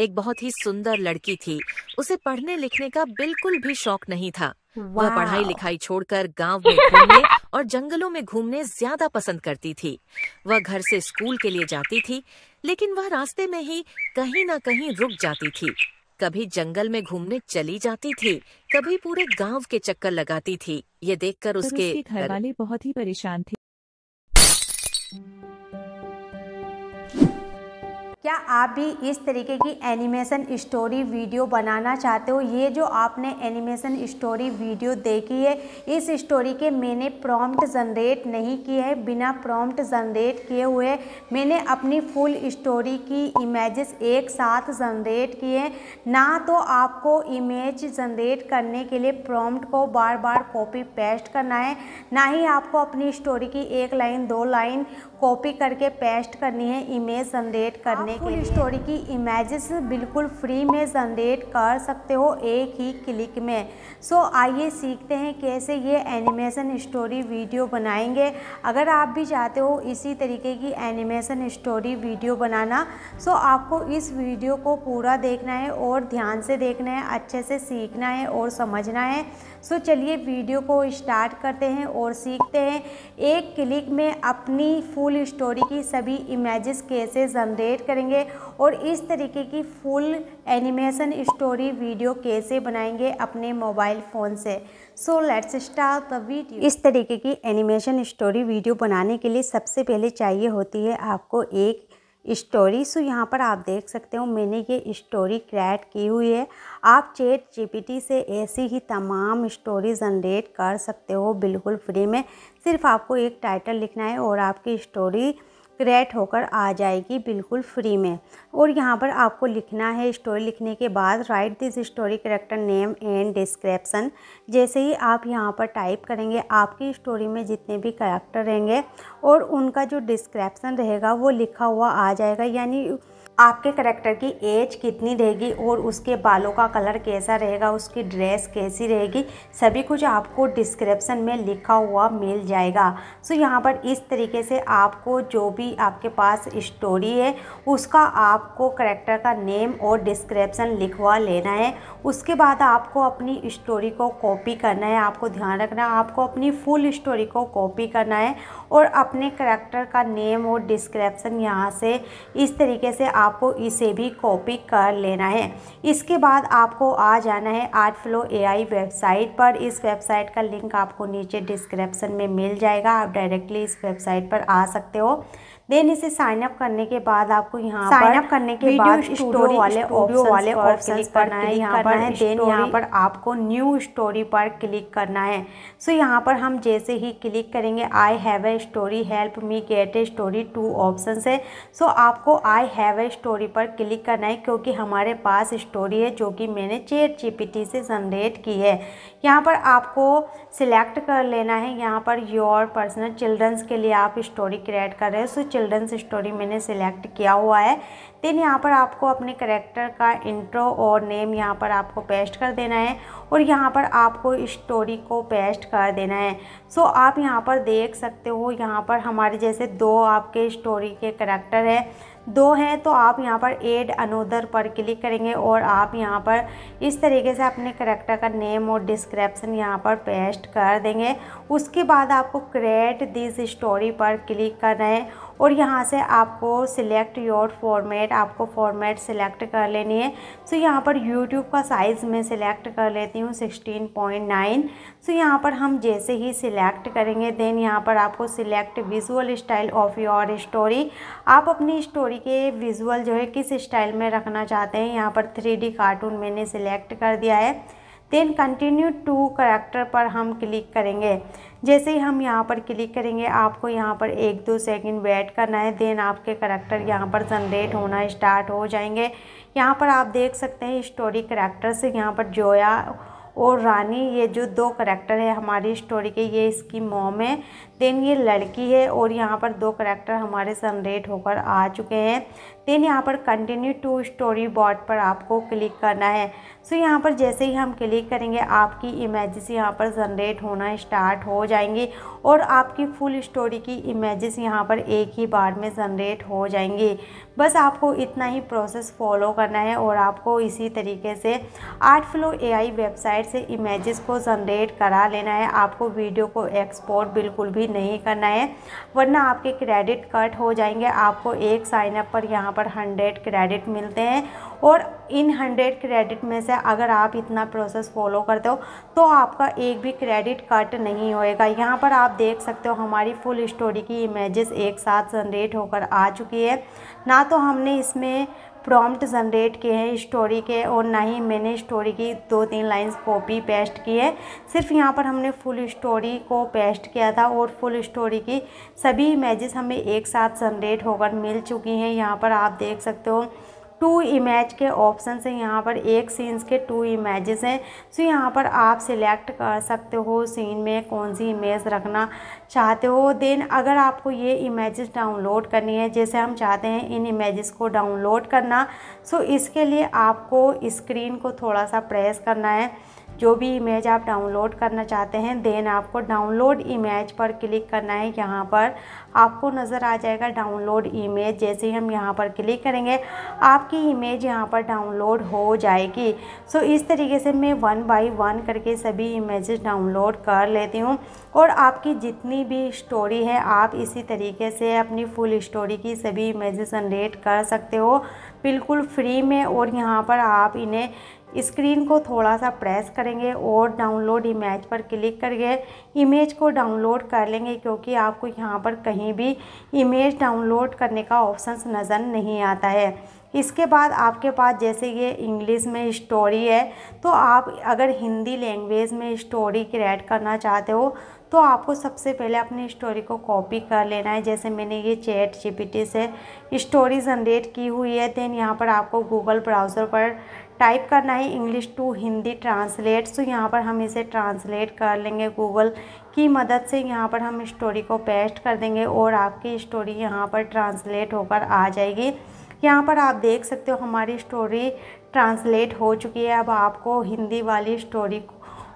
एक बहुत ही सुंदर लड़की थी उसे पढ़ने लिखने का बिल्कुल भी शौक नहीं था वह पढ़ाई लिखाई छोड़कर गांव में घूमने और जंगलों में घूमने ज्यादा पसंद करती थी वह घर से स्कूल के लिए जाती थी लेकिन वह रास्ते में ही कहीं ना कहीं रुक जाती थी कभी जंगल में घूमने चली जाती थी कभी पूरे गांव के चक्कर लगाती थी ये देखकर उसके घर वाले बहुत ही परेशान थे क्या आप भी इस तरीके की एनिमेशन स्टोरी वीडियो बनाना चाहते हो ये जो आपने एनिमेशन स्टोरी वीडियो देखी है इस स्टोरी के मैंने प्रॉम्प्ट जनरेट नहीं किए हैं बिना प्रॉम्प्ट जनरेट किए हुए मैंने अपनी फुल स्टोरी की इमेजेस एक साथ जनरेट किए हैं ना तो आपको इमेज जनरेट करने के लिए प्रॉम्प्ट को बार बार कॉपी पेस्ट करना है ना ही आपको अपनी स्टोरी की एक लाइन दो लाइन कॉपी करके पेस्ट करनी है इमेज जनरेट करने फुल स्टोरी की इमेजेस बिल्कुल फ्री में जनरेट कर सकते हो एक ही क्लिक में सो so, आइए सीखते हैं कैसे ये एनिमेशन स्टोरी वीडियो बनाएंगे अगर आप भी चाहते हो इसी तरीके की एनिमेशन स्टोरी वीडियो बनाना सो so, आपको इस वीडियो को पूरा देखना है और ध्यान से देखना है अच्छे से सीखना है और समझना है सो so, चलिए वीडियो को स्टार्ट करते हैं और सीखते हैं एक क्लिक में अपनी फुल स्टोरी की सभी इमेजेस कैसे जनरेट करेंगे करेंगे और इस तरीके की फुल एनिमेशन स्टोरी वीडियो कैसे बनाएंगे अपने मोबाइल फ़ोन से so let's start the video इस तरीके की एनिमेशन स्टोरी वीडियो बनाने के लिए सबसे पहले चाहिए होती है आपको एक स्टोरी सो यहाँ पर आप देख सकते हो मैंने ये स्टोरी क्रिएट की हुई है आप चेट जीपीटी से ऐसी ही तमाम स्टोरी जनरेट कर सकते हो बिल्कुल फ्री में सिर्फ आपको एक टाइटल लिखना है और आपकी स्टोरी क्रिएट होकर आ जाएगी बिल्कुल फ्री में और यहाँ पर आपको लिखना है स्टोरी लिखने के बाद write this story character name and description जैसे ही आप यहाँ पर टाइप करेंगे आपकी स्टोरी में जितने भी करेक्टर रहेंगे और उनका जो डिस्क्रिप्सन रहेगा वो लिखा हुआ आ जाएगा यानी आपके करेक्टर की एज कितनी रहेगी और उसके बालों का कलर कैसा रहेगा उसकी ड्रेस कैसी रहेगी सभी कुछ आपको डिस्क्रिप्सन में लिखा हुआ मिल जाएगा सो यहाँ पर इस तरीके से आपको जो भी आपके पास स्टोरी है उसका आपको करेक्टर का नेम और डिस्क्रिप्सन लिखवा लेना है उसके बाद आपको अपनी स्टोरी को कॉपी करना है आपको ध्यान रखना है आपको अपनी फुल स्टोरी को कॉपी करना है और अपने करेक्टर का नेम और डिस्क्रिप्सन यहाँ से इस तरीके से आप आपको इसे भी कॉपी कर लेना है इसके बाद आपको आ जाना है आर्ट फ्लो ए वेबसाइट पर इस वेबसाइट का लिंक आपको नीचे डिस्क्रिप्सन में मिल जाएगा आप डायरेक्टली इस वेबसाइट पर आ सकते हो देन इसे साइन अप करने के बाद आपको यहाँ साइन अप करने के बाद स्टोरी वाले ऑडियो वाले ऑप्शन करना है यहाँ पर है देन यहाँ पर आपको न्यू स्टोरी पर क्लिक करना है सो यहाँ पर हम जैसे ही क्लिक करेंगे I have a story help me get a story two option है सो आपको आई हैव ए स्टोरी पर क्लिक करना है क्योंकि हमारे पास स्टोरी है जो कि मैंने चेट जीपीटी से जनरेट की है यहाँ पर आपको सिलेक्ट कर लेना है यहाँ पर योर पर्सनल चिल्ड्रंस के लिए आप स्टोरी क्रिएट कर रहे हैं सो चिल्ड्रंस स्टोरी मैंने सिलेक्ट किया हुआ है देन यहाँ पर आपको अपने करेक्टर का इंट्रो और नेम यहाँ पर आपको पेस्ट कर देना है और यहाँ पर आपको स्टोरी को पेस्ट कर देना है सो so, आप यहाँ पर देख सकते हो यहाँ पर हमारे जैसे दो आपके स्टोरी के करेक्टर हैं दो हैं तो आप यहाँ पर एड अनोदर पर क्लिक करेंगे और आप यहाँ पर इस तरीके से अपने करेक्टर का नेम और डिस्क्रिप्शन यहाँ पर पेस्ट कर देंगे उसके बाद आपको क्रिएट दिस स्टोरी पर क्लिक करना है और यहाँ से आपको सिलेक्ट योर फॉर्मेट आपको फॉर्मेट सिलेक्ट कर लेनी है सो so, यहाँ पर यूट्यूब का साइज़ मैं सिलेक्ट कर लेती हूँ सिक्सटीन पॉइंट नाइन सो यहाँ पर हम जैसे ही सिलेक्ट करेंगे देन यहाँ पर आपको select visual style of your story आप अपनी स्टोरी के विजुअल जो है किस स्टाइल में रखना चाहते हैं यहाँ पर थ्री कार्टून मैंने सिलेक्ट कर दिया है देन कंटिन्यू टू करेक्टर पर हम क्लिक करेंगे जैसे ही हम यहाँ पर क्लिक करेंगे आपको यहाँ पर एक दो सेकंड वेट करना है देन आपके करेक्टर यहाँ पर जनरेट होना स्टार्ट हो जाएंगे यहाँ पर आप देख सकते हैं स्टोरी करेक्टर्स यहाँ पर जोया और रानी ये जो दो करेक्टर है हमारी स्टोरी के ये इसकी मोम है देन ये लड़की है और यहाँ पर दो करेक्टर हमारे जनरेट होकर आ चुके हैं देन यहाँ पर कंटिन्यू टू स्टोरी बोर्ड पर आपको क्लिक करना है सो so, यहाँ पर जैसे ही हम क्लिक करेंगे आपकी इमेजेस यहाँ पर जनरेट होना स्टार्ट हो जाएंगी और आपकी फुल स्टोरी की इमेजेस यहाँ पर एक ही बार में जनरेट हो जाएंगी बस आपको इतना ही प्रोसेस फॉलो करना है और आपको इसी तरीके से आर्ट फ्लो ए वेबसाइट से इमेजेस को जनरेट करा लेना है आपको वीडियो को एक्सपोर्ट बिल्कुल भी नहीं करना है वरना आपके क्रेडिट कट हो जाएंगे आपको एक साइनअप पर यहाँ पर हंड्रेड क्रेडिट मिलते हैं और इन हंड्रेड क्रेडिट में से अगर आप इतना प्रोसेस फॉलो करते हो तो आपका एक भी क्रेडिट कट नहीं होएगा यहाँ पर आप देख सकते हो हमारी फुल स्टोरी की इमेजेस एक साथ जनरेट होकर आ चुकी है ना तो हमने इसमें प्रॉम्प्ट जनरेट किए हैं स्टोरी के और ना ही मैंने स्टोरी की दो तीन लाइंस कॉपी पेस्ट की है सिर्फ यहाँ पर हमने फुल स्टोरी को पेस्ट किया था और फुल स्टोरी की सभी इमेजेस हमें एक साथ जनरेट होकर मिल चुकी हैं यहाँ पर आप देख सकते हो टू इमेज के ऑप्शन हैं यहाँ पर एक सीन्स के टू इमेजेस हैं सो यहाँ पर आप सिलेक्ट कर सकते हो सीन में कौन सी इमेज रखना चाहते हो देन अगर आपको ये इमेजेस डाउनलोड करनी है जैसे हम चाहते हैं इन इमेजेस को डाउनलोड करना सो इसके लिए आपको स्क्रीन को थोड़ा सा प्रेस करना है जो भी इमेज आप डाउनलोड करना चाहते हैं देन आपको डाउनलोड इमेज पर क्लिक करना है यहाँ पर आपको नज़र आ जाएगा डाउनलोड इमेज जैसे ही हम यहाँ पर क्लिक करेंगे आपकी इमेज यहाँ पर डाउनलोड हो जाएगी सो इस तरीके से मैं वन बाय वन करके सभी इमेजेस डाउनलोड कर लेती हूँ और आपकी जितनी भी स्टोरी है आप इसी तरीके से अपनी फुल स्टोरी की सभी इमेजेस जनरेट कर सकते हो बिल्कुल फ्री में और यहाँ पर आप इन्हें स्क्रीन को थोड़ा सा प्रेस करेंगे और डाउनलोड इमेज पर क्लिक करके इमेज को डाउनलोड कर लेंगे क्योंकि आपको यहाँ पर कहीं भी इमेज डाउनलोड करने का ऑप्शन नज़र नहीं आता है इसके बाद आपके पास जैसे ये इंग्लिश में स्टोरी है तो आप अगर हिंदी लैंग्वेज में स्टोरी क्रिएट करना चाहते हो तो आपको सबसे पहले अपनी स्टोरी को कॉपी कर लेना है जैसे मैंने ये चैट जीपीटी से स्टोरी जनरेट की हुई है देन यहाँ पर आपको गूगल ब्राउज़र पर टाइप करना है English to Hindi translate so यहाँ पर हम इसे ट्रांसलेट कर लेंगे गूगल की मदद से यहाँ पर हम स्टोरी को पेस्ट कर देंगे और आपकी स्टोरी यहाँ पर ट्रांसलेट होकर आ जाएगी यहाँ पर आप देख सकते हो हमारी स्टोरी ट्रांसलेट हो चुकी है अब आपको हिंदी वाली स्टोरी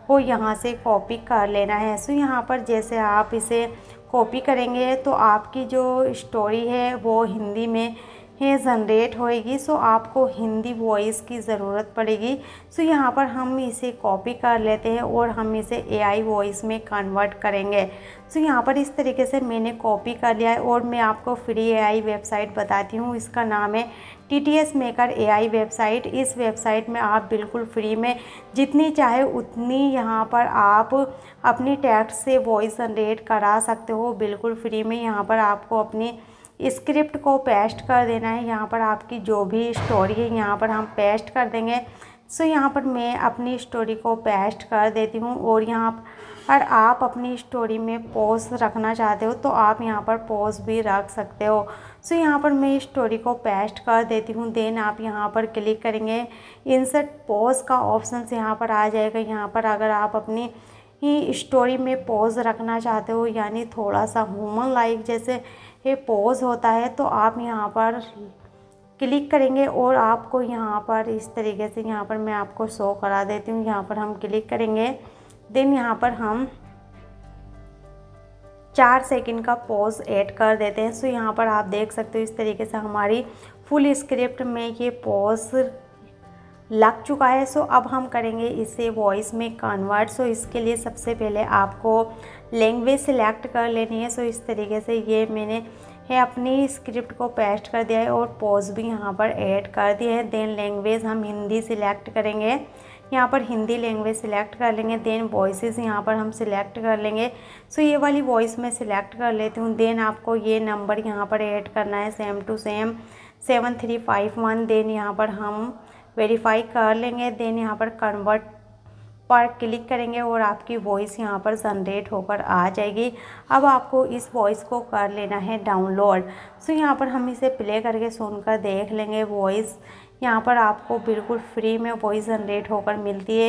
आपको यहाँ से कॉपी कर लेना है सो यहाँ पर जैसे आप इसे कॉपी करेंगे तो आपकी जो स्टोरी है वो हिंदी में है जनरेट होएगी सो आपको हिंदी वॉइस की ज़रूरत पड़ेगी सो यहाँ पर हम इसे कॉपी कर लेते हैं और हम इसे एआई वॉइस में कन्वर्ट करेंगे सो यहाँ पर इस तरीके से मैंने कॉपी कर लिया है और मैं आपको फ्री एआई वेबसाइट बताती हूँ इसका नाम है T T S maker A I website इस वेबसाइट में आप बिल्कुल फ्री में जितनी चाहे उतनी यहाँ पर आप अपनी टैक्स से वॉइस जनरेट करा सकते हो बिल्कुल फ्री में यहाँ पर आपको अपनी स्क्रिप्ट को पेस्ट कर देना है यहाँ पर आपकी जो भी स्टोरी है यहाँ पर हम पेस्ट कर देंगे सो यहाँ पर मैं अपनी स्टोरी को पेस्ट कर देती हूँ और यहाँ पर आप अपनी स्टोरी में पोज रखना चाहते हो तो आप यहाँ पर पोज भी रख सकते हो सो यहाँ पर मैं इस स्टोरी को पेस्ट कर देती हूँ देन आप यहाँ पर क्लिक करेंगे इंसर्ट पोज का ऑप्शन यहाँ पर आ जाएगा यहाँ पर अगर आप अपनी ही स्टोरी में पॉज रखना चाहते हो यानी थोड़ा सा ह्यूमन लाइक जैसे ये पॉज होता है तो आप यहाँ पर क्लिक करेंगे और आपको यहाँ पर इस तरीके से यहाँ पर मैं आपको शो करा देती हूँ यहाँ पर हम क्लिक करेंगे देन यहाँ पर हम चार सेकंड का पॉज ऐड कर देते हैं सो यहाँ पर आप देख सकते हो इस तरीके से हमारी फुल स्क्रिप्ट में ये पॉज लग चुका है सो अब हम करेंगे इसे वॉइस में कन्वर्ट सो इसके लिए सबसे पहले आपको लैंग्वेज सिलेक्ट कर लेनी है सो इस तरीके से ये मैंने है अपनी स्क्रिप्ट को पेस्ट कर दिया है और पॉज भी यहाँ पर ऐड कर दिया है देन लैंग्वेज हम हिंदी सिलेक्ट करेंगे यहाँ पर हिंदी लैंग्वेज सिलेक्ट कर लेंगे देन वॉइस यहाँ पर हम सिलेक्ट कर लेंगे सो ये वाली वॉइस मैं सिलेक्ट कर लेती हूँ देन आपको ये नंबर यहाँ पर ऐड करना है same to same seven three five one then यहाँ पर हम वेरीफाई कर लेंगे देन यहाँ पर कन्वर्ट पर क्लिक करेंगे और आपकी वॉइस यहाँ पर जनरेट होकर आ जाएगी अब आपको इस वॉइस को कर लेना है डाउनलोड सो यहाँ पर हम इसे प्ले करके सुनकर देख लेंगे वॉइस यहाँ पर आपको बिल्कुल फ्री में वॉइस जनरेट होकर मिलती है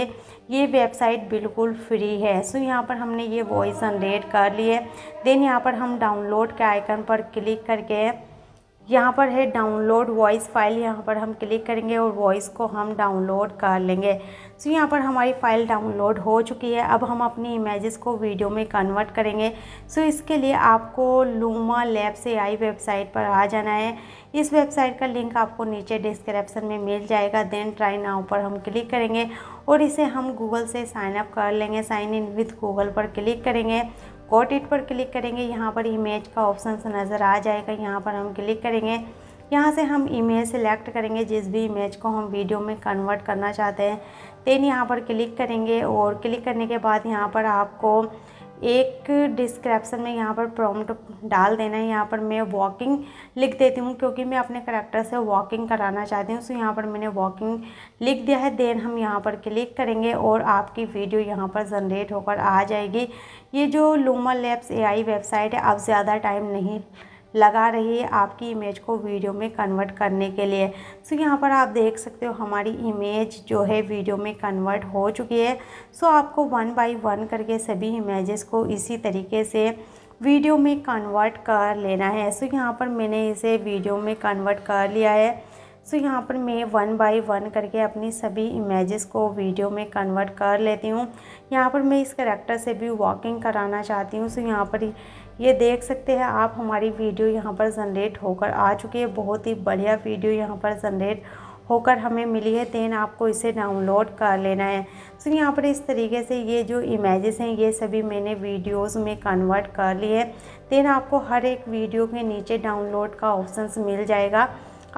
ये वेबसाइट बिल्कुल फ्री है सो यहाँ पर हमने ये वॉइस जनरेट कर ली है देन यहाँ पर हम डाउनलोड के आइकन पर क्लिक करके यहाँ पर है डाउनलोड वॉइस फाइल यहाँ पर हम क्लिक करेंगे और वॉइस को हम डाउनलोड कर लेंगे सो यहाँ पर हमारी फ़ाइल डाउनलोड हो चुकी है अब हम अपनी इमेजेस को वीडियो में कन्वर्ट करेंगे सो इसके लिए आपको लूमा लैब से आई वेबसाइट पर आ जाना है इस वेबसाइट का लिंक आपको नीचे डिस्क्रिप्सन में मिल जाएगा देन ट्राई नाउ पर हम क्लिक करेंगे और इसे हम गूगल से साइनअप कर लेंगे साइन इन विथ गूगल पर क्लिक करेंगे गॉट इट पर क्लिक करेंगे यहाँ पर इमेज का ऑप्शन नज़र आ जाएगा यहाँ पर हम क्लिक करेंगे यहाँ से हम इमेज सेलेक्ट करेंगे जिस भी इमेज को हम वीडियो में कन्वर्ट करना चाहते हैं देन यहाँ पर क्लिक करेंगे और क्लिक करने के बाद यहाँ पर आपको एक डिस्क्रिप्शन में यहाँ पर प्रॉम्प्ट डाल देना है यहाँ पर मैं वॉकिंग लिख देती हूँ क्योंकि मैं अपने करेक्टर से वॉकिंग कराना चाहती हूँ सो यहाँ पर मैंने वॉकिंग लिख दिया है देन हम यहाँ पर क्लिक करेंगे और आपकी वीडियो यहाँ पर जनरेट होकर आ जाएगी ये जो लूमा लैब्स एआई वेबसाइट है अब ज़्यादा टाइम नहीं लगा रही है आपकी इमेज को वीडियो में कन्वर्ट करने के लिए सो यहाँ पर आप देख सकते हो हमारी इमेज जो है वीडियो में कन्वर्ट हो चुकी है सो आपको वन बाई वन करके सभी इमेजेस को इसी तरीके से वीडियो में कन्वर्ट कर लेना है सो यहाँ पर मैंने इसे वीडियो में कन्वर्ट कर लिया है सो यहाँ पर मैं वन बाय वन करके अपनी सभी इमेजेस को वीडियो में कन्वर्ट कर लेती हूँ यहाँ पर मैं इस करेक्टर से भी वॉकिंग कराना चाहती हूँ सो यहाँ पर ये देख सकते हैं आप हमारी वीडियो यहाँ पर जनरेट होकर आ चुकी है बहुत ही बढ़िया वीडियो यहाँ पर जनरेट होकर हमें मिली है देन आपको इसे डाउनलोड कर लेना है तो यहाँ पर इस तरीके से ये जो इमेजेस हैं ये सभी मैंने वीडियोस में कन्वर्ट कर लिए है देन आपको हर एक वीडियो के नीचे डाउनलोड का ऑप्शंस मिल जाएगा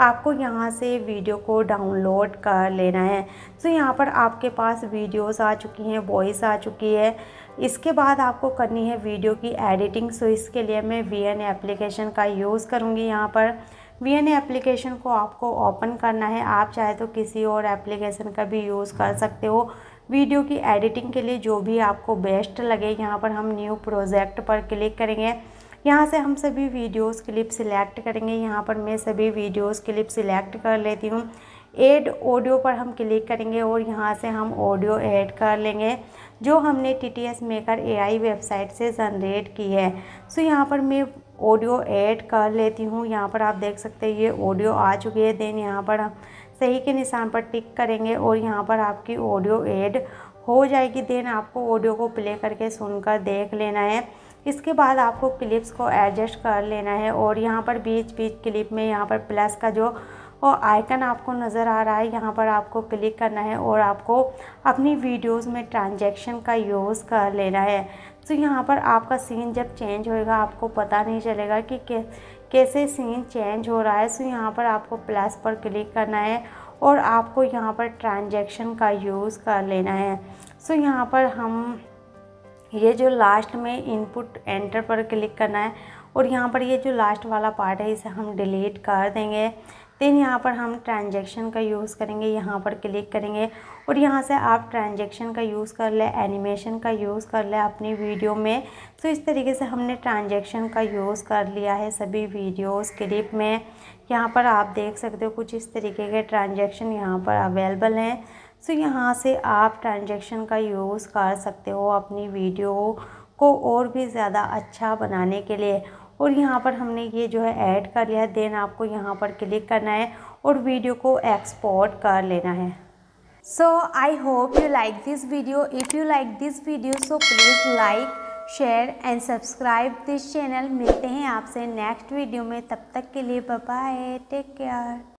आपको यहाँ से वीडियो को डाउनलोड कर लेना है तो यहाँ पर आपके पास वीडियोस आ चुकी हैं वॉइस आ चुकी है इसके बाद आपको करनी है वीडियो की एडिटिंग सो इसके लिए मैं वी एन एप्लीकेशन का यूज़ करूँगी यहाँ पर वी एन एप्लीकेशन को आपको ओपन करना है आप चाहे तो किसी और एप्लीकेशन का भी यूज़ कर सकते हो वीडियो की एडिटिंग के लिए जो भी आपको बेस्ट लगे यहाँ पर हम न्यू प्रोजेक्ट पर क्लिक करेंगे यहाँ से हम सभी वीडियोस क्लिप सिलेक्ट करेंगे यहाँ पर मैं सभी वीडियोस क्लिप सिलेक्ट कर लेती हूँ एड ऑडियो पर हम क्लिक करेंगे और यहाँ से हम ऑडियो ऐड कर लेंगे जो हमने T T S maker A I website से जनरेट की है सो यहाँ पर मैं ऑडियो ऐड कर लेती हूँ यहाँ पर आप देख सकते हैं ये ऑडियो आ चुकी है देन यहाँ पर हम सही के निशान पर टिक करेंगे और यहाँ पर आपकी ऑडियो ऐड हो जाएगी देन आपको ऑडियो को प्ले करके सुनकर देख लेना है इसके बाद आपको क्लिप्स को एडजस्ट कर लेना है और यहाँ पर बीच बीच क्लिप में यहाँ पर प्लस का जो और आइकन आपको नज़र आ रहा है यहाँ पर आपको क्लिक करना है और आपको अपनी वीडियोस में ट्रांजैक्शन का यूज़ कर लेना है तो यहाँ पर आपका सीन जब चेंज होएगा आपको पता नहीं चलेगा कि कैसे सीन चेंज हो रहा है सो तो यहाँ पर आपको प्लस पर क्लिक करना है और आपको यहाँ पर ट्रांजेक्शन का यूज़ कर लेना है सो तो यहाँ पर हम ये जो लास्ट में इनपुट एंटर पर क्लिक करना है और यहाँ पर ये जो लास्ट वाला पार्ट है इसे हम डिलीट कर देंगे देन यहाँ पर हम ट्रांजेक्शन का यूज़ करेंगे यहाँ पर क्लिक करेंगे और यहाँ से आप ट्रांजेक्शन का यूज़ कर लें एनिमेशन का यूज़ कर लें अपनी वीडियो में तो इस तरीके से हमने ट्रांजेक्शन का यूज़ कर लिया है सभी वीडियोस क्लिप में यहाँ पर आप देख सकते हो कुछ इस तरीके के ट्रांजेक्शन यहाँ पर अवेलेबल हैं सो तो यहाँ से आप ट्रांजेक्शन का यूज़ कर सकते हो अपनी वीडियो को और भी ज़्यादा अच्छा बनाने के लिए और यहाँ पर हमने ये जो है ऐड कर लिया है देन आपको यहाँ पर क्लिक करना है और वीडियो को एक्सपोर्ट कर लेना है so I hope you like this video if you like this video so please like share and subscribe this channel मिलते हैं आपसे नेक्स्ट वीडियो में तब तक के लिए बाय टेक केयर